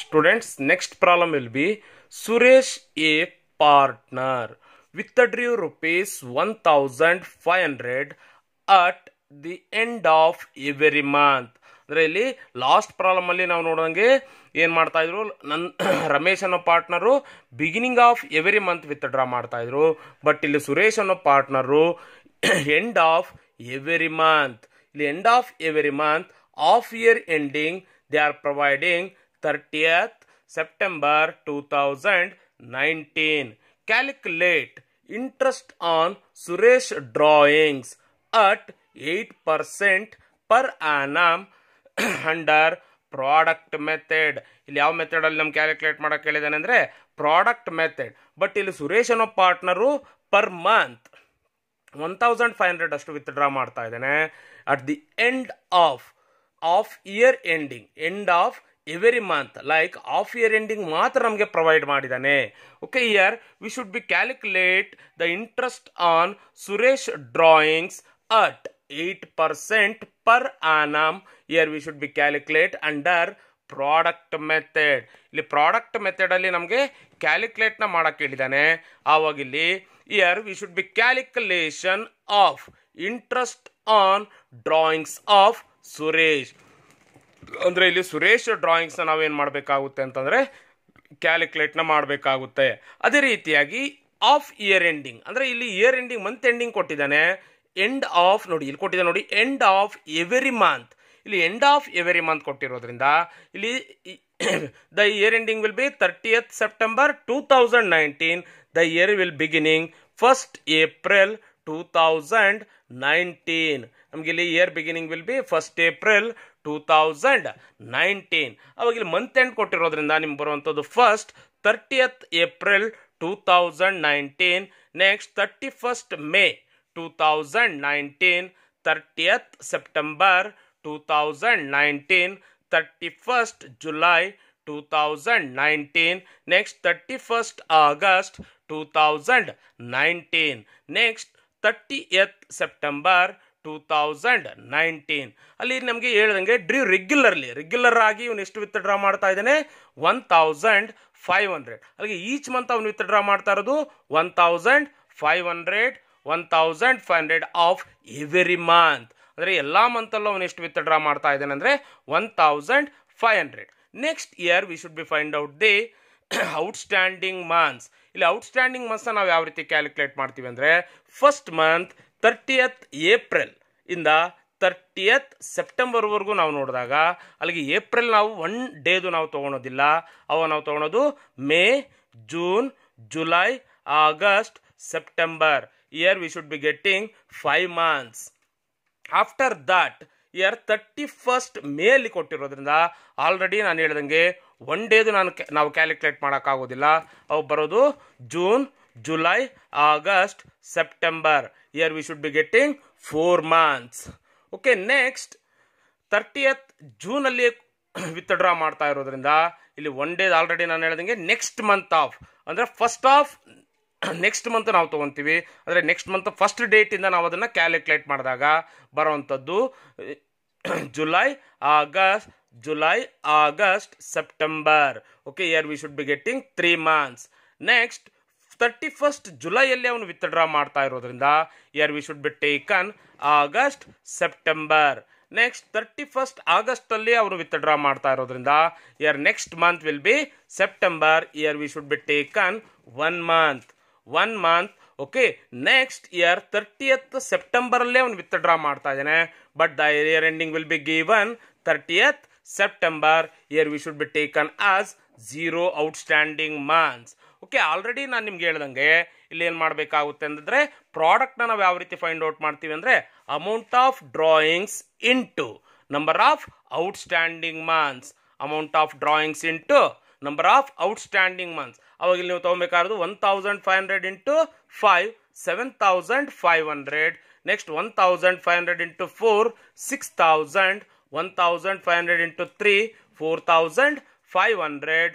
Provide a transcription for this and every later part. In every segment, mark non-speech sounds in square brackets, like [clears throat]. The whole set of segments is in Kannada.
Students next problem B Suresh a partner with Suresh rupees one thousand five hundred at the end of every month ಅಂದರೆ ಇಲ್ಲಿ ಲಾಸ್ಟ್ ಪ್ರಾಬ್ಲಮಲ್ಲಿ ನಾವು ನೋಡಿದಂಗೆ ಏನು ಮಾಡ್ತಾಯಿದ್ರು ನನ್ನ [coughs] ರಮೇಶ್ ಅನ್ನೋ partner beginning of every month withdraw ಮಾಡ್ತಾಯಿದ್ರು ಬಟ್ ಇಲ್ಲಿ ಸುರೇಶ್ ಅನ್ನೋ partner end of every month ಇಲ್ಲಿ end of every month of year ending they are providing 30th September 2019. Interest on Suresh drawings at at 8% per annum under product method ಇಲ್ಲಿ ಯಾವ ಮೆಥಡಲ್ಲಿ ನಮ್ಗೆ ಕ್ಯಾಲ್ಕುಲೇಟ್ ಮಾಡೋಕೆ ಹೇಳಿದ್ದಾನೆ ಅಂದರೆ ಪ್ರಾಡಕ್ಟ್ ಮೆಥಡ್ ಬಟ್ ಇಲ್ಲಿ ಸುರೇಶ್ ಅನ್ನೋ partner per month one thousand five hundred ಅಷ್ಟು ವಿತ್ ಡ್ರಾ ಮಾಡ್ತಾ ಇದ್ದಾನೆ at the end of of year ending end of every month like of year ending ಮಾತ್ರ ನಮಗೆ ಪ್ರೊವೈಡ್ ಮಾಡಿದ್ದಾನೆ okay here we should be calculate the interest on Suresh drawings at eight percent per annum here we should be calculate under product method ಇಲ್ಲಿ ಪ್ರಾಡಕ್ಟ್ ಮೆಥಡಲ್ಲಿ ನಮಗೆ ಕ್ಯಾಲ್ಕುಲೇಟ್ನ ಮಾಡೋಕ್ಕೆ ಹೇಳಿದ್ದಾನೆ ಆವಾಗಿಲ್ಲಿ here we should B calculation of interest on drawings of Suresh ಅಂದರೆ ಇಲ್ಲಿ ಸುರೇಶ್ ಡ್ರಾಯಿಂಗ್ಸ್ನ ನಾವೇನು ಮಾಡಬೇಕಾಗುತ್ತೆ ಅಂತಂದರೆ ಕ್ಯಾಲ್ಕುಲೇಟ್ನ ಮಾಡಬೇಕಾಗುತ್ತೆ ಅದೇ ರೀತಿಯಾಗಿ ಆಫ್ ಇಯರ್ ಎಂಡಿಂಗ್ ಅಂದರೆ ಇಲ್ಲಿ ಇಯರ್ ಎಂಡಿಂಗ್ ಮಂತ್ ಎಂಡಿಂಗ್ ಕೊಟ್ಟಿದ್ದಾನೆ ಎಂಡ್ ಆಫ್ ನೋಡಿ ಇಲ್ಲಿ ಕೊಟ್ಟಿದ್ದಾನೆ ನೋಡಿ ಎಂಡ್ ಆಫ್ ಎವರಿ ಮಂತ್ ಇಲ್ಲಿ ಎಂಡ್ ಆಫ್ ಎವರಿ ಮಂತ್ ಕೊಟ್ಟಿರೋದ್ರಿಂದ ಇಲ್ಲಿ the year ending will be thirtieth September two thousand nineteen the year will beginning first April two thousand nineteen ನಮಗೆ ಇಲ್ಲಿ year beginning will be first April 2019 ಅವಾಗ ಇಲ್ಲಿ ಮಂತ್ ಎಂಡ್ ಕೊಟ್ಟಿರೋದ್ರಿಂದ ನಿಮಗೆ ಬರೋಂತದ್ದು first 30th April 2019 next 31st May 2019 30th September 2019 31st July 2019 next 31st August 2019 next 30th September two thousand nineteen ಅಲ್ಲಿ ನಮಗೆ ಹೇಳ್ದಂಗೆ ಡ್ರೀ ರೆಗ್ಯುಲರ್ಲಿ ರೆಗ್ಯುಲರ್ ಆಗಿ ಇವನು ಎಷ್ಟು ವಿತ್ ಡ್ರಾ ಮಾಡ್ತಾ ಇದ್ದಾನೆ ಒನ್ ತೌಸಂಡ್ ಫೈವ್ ಹಂಡ್ರೆಡ್ ಅಲ್ಲಿಗೆ ಈಚ್ ಮಂತ್ ಅವನು ವಿತ್ ಡ್ರಾ ಮಾಡ್ತಾ ಇರೋದು one thousand five hundred one thousand five hundred of every month ಅಂದರೆ ಎಲ್ಲ ಮಂತಲ್ಲೂ ಅವನು ಎಷ್ಟು ವಿತ್ ಡ್ರಾ ಮಾಡ್ತಾ ಇದ್ದಾನೆ ಅಂದರೆ one thousand five hundred next here we should be find out the outstanding months ಇಲ್ಲಿ ಔಟ್ಸ್ಟ್ಯಾಂಡಿಂಗ್ ಮಂತ್ಸ್ನ ನಾವು ಯಾವ ರೀತಿ ಕ್ಯಾಲ್ಕುಲೇಟ್ ಮಾಡ್ತೀವಿ ಅಂದರೆ ಫಸ್ಟ್ ಮಂತ್ ತರ್ಟಿಯತ್ ಏಪ್ರಿಲ್ ಇಂದ ತರ್ಟಿಯತ್ ಸೆಪ್ಟೆಂಬರ್ವರೆಗೂ ನಾವು ನೋಡಿದಾಗ ಅಲ್ಲಿಗೆ ಏಪ್ರಿಲ್ ನಾವು ಒನ್ ಡೇದು ನಾವು ತೊಗೊಳೋದಿಲ್ಲ ಅವ ನಾವು ತೊಗೊಳೋದು May June July August September here we should be getting five months after that here thirty first ಮೇಲಿ ಕೊಟ್ಟಿರೋದ್ರಿಂದ ಆಲ್ರೆಡಿ ನಾನು ಹೇಳಿದಂಗೆ ಒನ್ ಡೇದು ನಾನು ನಾವು ಕ್ಯಾಲ್ಕುಲೇಟ್ ಮಾಡೋಕ್ಕಾಗೋದಿಲ್ಲ ಅವು ಬರೋದು June July August September here we should be getting 4 months. Okay next 30th June ಅಲ್ಲಿ ವಿತ್ಡ್ರಾ [clears throat] ಮಾಡ್ತಾ ಇರೋದ್ರಿಂದ ಇಲ್ಲಿ ಒನ್ ಡೇ ಆಲ್ರೆಡಿ ನಾನು ಹೇಳ್ದಂಗೆ ನೆಕ್ಸ್ಟ್ ಮಂತ್ ಆಫ್ ಅಂದರೆ ಫಸ್ಟ್ ಆಫ್ ನೆಕ್ಸ್ಟ್ ಮಂತ್ ನಾವು ತೊಗೊತೀವಿ ಅಂದರೆ ನೆಕ್ಸ್ಟ್ ಮಂತ್ ಫಸ್ಟ್ ಡೇಟಿಂದ ನಾವು ಅದನ್ನು ಕ್ಯಾಲ್ಕುಲೇಟ್ ಮಾಡಿದಾಗ ಬರೋವಂಥದ್ದು July August July August September okay here we should be getting three months next thirty first ಜುಲೈಯಲ್ಲಿ ಅವನು ವಿತ್ಡ್ರಾ ಮಾಡ್ತಾ ಇರೋದ್ರಿಂದ here we should be taken August September next thirty first ಅಲ್ಲಿ ಅವರು ವಿತ್ಡ್ರಾ ಮಾಡ್ತಾ ಇರೋದ್ರಿಂದ here next month will be September here we should be taken one month one month okay next here thirtieth ಸೆಪ್ಟೆಂಬರಲ್ಲೇ ಅವನು ವಿತ್ಡ್ರಾ ಮಾಡ್ತಾ ಇದ್ದಾನೆ but the year ending will B given thirtieth September here we should be taken as zero outstanding months okay already ನಾನು ನಿಮ್ಗೆ ಹೇಳ್ದಂಗೆ ಇಲ್ಲಿ ಏನು ಮಾಡಬೇಕಾಗುತ್ತೆ ಅಂದರೆ ಪ್ರಾಡಕ್ಟ್ನ ನಾವು ಯಾವ ರೀತಿ ಫೈಂಡ್ ಔಟ್ ಮಾಡ್ತೀವಿ ಅಂದರೆ amount of drawings into number of outstanding months amount of drawings into number of outstanding months ಅವಾಗ ಇಲ್ಲಿ ನೀವು ತೊಗೊಬೇಕಾದ್ರು one thousand five hundred into five seven thousand five hundred next one thousand five hundred into four six thousand one thousand five hundred into three four thousand five hundred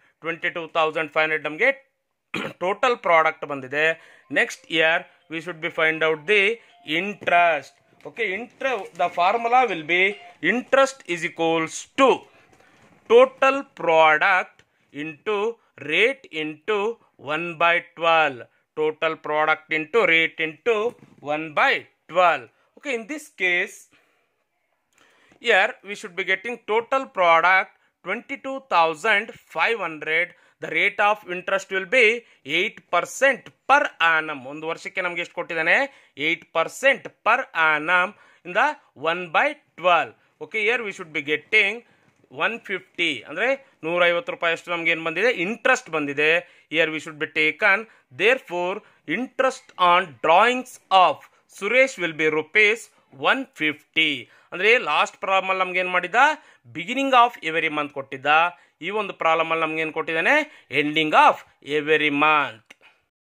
twenty two thousand five hundred ನಮಗೆ ಟೋಟಲ್ ಪ್ರಾಡಕ್ಟ್ ಬಂದಿದೆ next here we should be find out the interest okay inter the formula will be interest is equals to total product into rate into one by twelve total product into rate into one by twelve okay in this case here we should be getting total product twenty two thousand five hundred the rate of interest will be eight percent per annum ಒಂದು ವರ್ಷಕ್ಕೆ ನಮ್ಗೆ ಎಷ್ಟು ಕೊಟ್ಟಿದ್ದಾನೆ ಏಯ್ಟ್ ಪರ್ಸೆಂಟ್ ಪರ್ ಆನಮ್ ಇಂದ one by twelve okay here we should be getting one fifty ಅಂದರೆ ನೂರೈವತ್ತು ರೂಪಾಯಿ ಅಷ್ಟು ನಮ್ಗೆ ಏನು ಬಂದಿದೆ ಇಂಟ್ರೆಸ್ಟ್ ಬಂದಿದೆ here we should be taken therefore interest on drawings of Suresh will be rupees one fifty ಅಂದರೆ ಲಾಸ್ಟ್ ಪ್ರಾಬ್ಲಮಲ್ಲಿ ನಮ್ಗೇನು ಮಾಡಿದ್ದ ಬಿಗಿನಿಂಗ್ ಆಫ್ ಎವರಿ ಮಂತ್ ಕೊಟ್ಟಿದ್ದ ಈ ಒಂದು ಪ್ರಾಬ್ಲಮಲ್ಲಿ ನಮ್ಗೇನು ಕೊಟ್ಟಿದ್ದಾನೆ ಎಂಡಿಂಗ್ ಆಫ್ ಎವರಿ ಮಂತ್